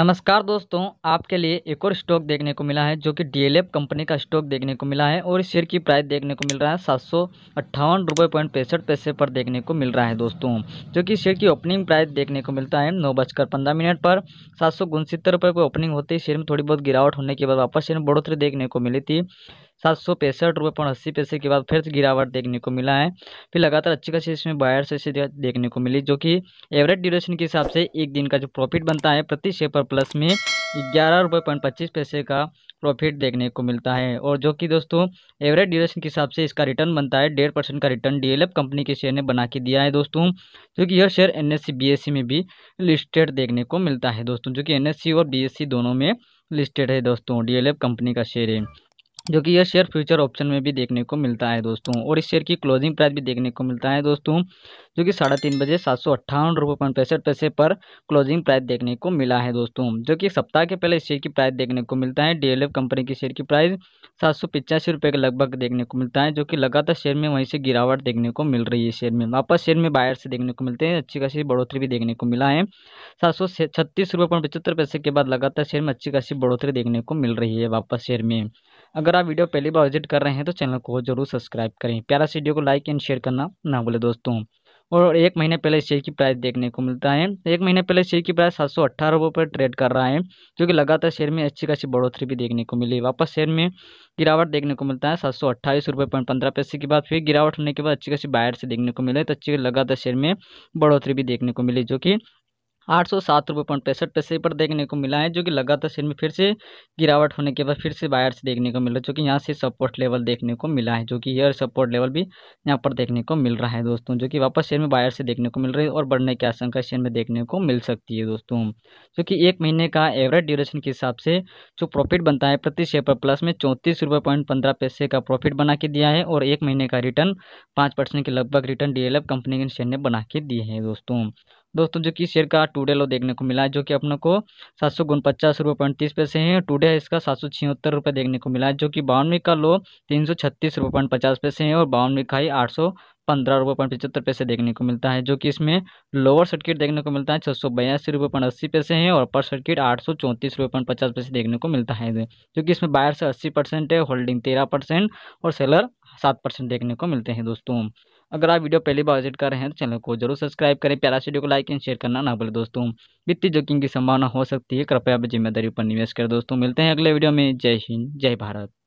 नमस्कार दोस्तों आपके लिए एक और स्टॉक देखने को मिला है जो कि डी कंपनी का स्टॉक देखने को मिला है और इस शेयर की प्राइस देखने को मिल रहा है सात सौ अट्ठावन रुपये पॉइंट पैंसठ पैसे पर देखने को मिल रहा है दोस्तों जो कि शेयर की ओपनिंग प्राइस देखने को मिलता है नौ बजकर पंद्रह मिनट पर सात सौ उनसत्तर रुपये ओपनिंग होती है शेयर में थोड़ी बहुत गिरावट होने के बाद वापस शेयर में बढ़ोतरी देखने को मिली थी सात सौ पैंसठ रुपये पॉइंट अस्सी पैसे के बाद फिर से गिरावट देखने को मिला है फिर लगातार अच्छी खासी इसमें बायर्स ऐसे देखने को मिली जो कि एवरेज ड्यूरेशन के हिसाब से एक दिन का जो प्रॉफिट बनता है प्रति शेयर पर प्लस में ग्यारह रुपये पॉइंट पच्चीस पैसे का प्रॉफिट देखने को मिलता है और जो कि दोस्तों एवरेज ड्यूरेशन के हिसाब से इसका रिटर्न बनता है डेढ़ परसेंट का रिटर्न डी कंपनी के शेयर ने बना के दिया है दोस्तों जो कि यह शेयर एन एस में भी लिस्टेड देखने को मिलता है दोस्तों जो कि एन और बी दोनों में लिस्टेड है दोस्तों डी कंपनी का शेयर है जो कि यह शेयर फ्यूचर ऑप्शन में भी देखने को मिलता है दोस्तों और इस शेयर की क्लोजिंग प्राइस भी देखने को मिलता है दोस्तों जो कि साढ़े तीन बजे सात सौ अट्ठावन रुपये पैंसठ पैसे पर क्लोजिंग प्राइस देखने को मिला है दोस्तों जो कि सप्ताह के पहले इस शेयर की प्राइस देखने को मिलता है डी कंपनी की शेयर की प्राइस सात सौ पिचासी रुपये के लगभग देखने को मिलता है जो कि लगातार शेयर में वहीं से गिरावट देखने को मिल रही है शेयर में वापस शेयर में बायर से देखने को मिलते हैं अच्छी खासी बढ़ोतरी भी देखने को मिला है सात सौ छत्तीस रुपये पचहत्तर पैसे के बाद लगातार शेयर में अच्छी खासी बढ़ोतरी देखने को मिल रही है वापस शेयर में अगर आप वीडियो पहली बार विजिट कर रहे हैं तो चैनल को जरूर सब्सक्राइब करें प्यारा वीडियो को लाइक एंड शेयर करना ना बोले दोस्तों और एक महीने पहले शेयर की प्राइस देखने को मिलता है एक महीने पहले शेयर की प्राइस सात सौ अट्ठारह रुपये पर ट्रेड कर रहा है जो कि लगातार शेयर में अच्छी खासी बढ़ोतरी भी देखने को मिली वापस शेयर में गिरावट देखने को मिलता है सात सौ अट्ठाईस रुपये पॉइंट पंद्रह पैसे के बाद फिर गिरावट होने के बाद अच्छी खासी बायर से देखने को मिले तो अच्छी लगातार शेयर में बढ़ोतरी भी देखने को मिली जो कि आठ सौ सात रुपये पॉइंट पैंसठ पैसे पर देखने को मिला है जो कि लगातार शेयर में फिर से गिरावट होने के बाद फिर से बायर्स देखने को मिल रहा है जो कि यहाँ से सपोर्ट लेवल देखने को मिला है जो कि यह सपोर्ट लेवल भी यहाँ पर देखने को मिल रहा है दोस्तों जो कि वापस शेयर में बायर से देखने को मिल रही है और बढ़ने की आशंका शेयर में देखने को मिल सकती है दोस्तों जो कि एक महीने का एवरेज ड्यूरेशन के हिसाब से जो प्रॉफिट बनता है प्रति शेयर पर प्लस में चौंतीस रुपये पॉइंट पंद्रह पैसे का प्रॉफिट बना के दिया है और एक महीने का रिटर्न पाँच परसेंट के लगभग रिटर्न डीएलएफ कंपनी के शेयर ने बना के दिए हैं दोस्तों दोस्तों जो कि शेयर का टूडे लो देखने को मिला है जो कि अपने को सात सौ उनपचास रुपये पॉइंट तीस पैसे है टूडे इसका सात सौ छिहत्तर रुपये देखने को मिला है जो कि बावनवी का लो तीन सौ छत्तीस रुपये पॉइंट पचास पैसे है और बावनवी का ही आठ सौ पंद्रह रुपये पॉइंट पचहत्तर पैसे देखने को मिलता है जो कि इसमें लोअर सर्किट देखने को मिलता है छः सौ बयासी रुपये पॉइंट अस्सी पैसे है और अपर सर्किट आठ सौ चौंतीस रुपये पॉइंट पचास पैसे देखने को मिलता है जो कि इसमें बायर से अस्सी परसेंट है होल्डिंग तेरह परसेंट और सेलर सात परसेंट देखने को मिलते हैं दोस्तों अगर आप वीडियो पहली बार विजिट कर रहे हैं तो चैनल को जरूर सब्सक्राइब करें प्यारा वीडियो को लाइक एंड शेयर करना ना भूलें दोस्तों वित्तीय जोखिम की संभावना हो सकती है कृपया जिम्मेदारी पर निवेश करें दोस्तों मिलते हैं अगले वीडियो में जय हिंद जय भारत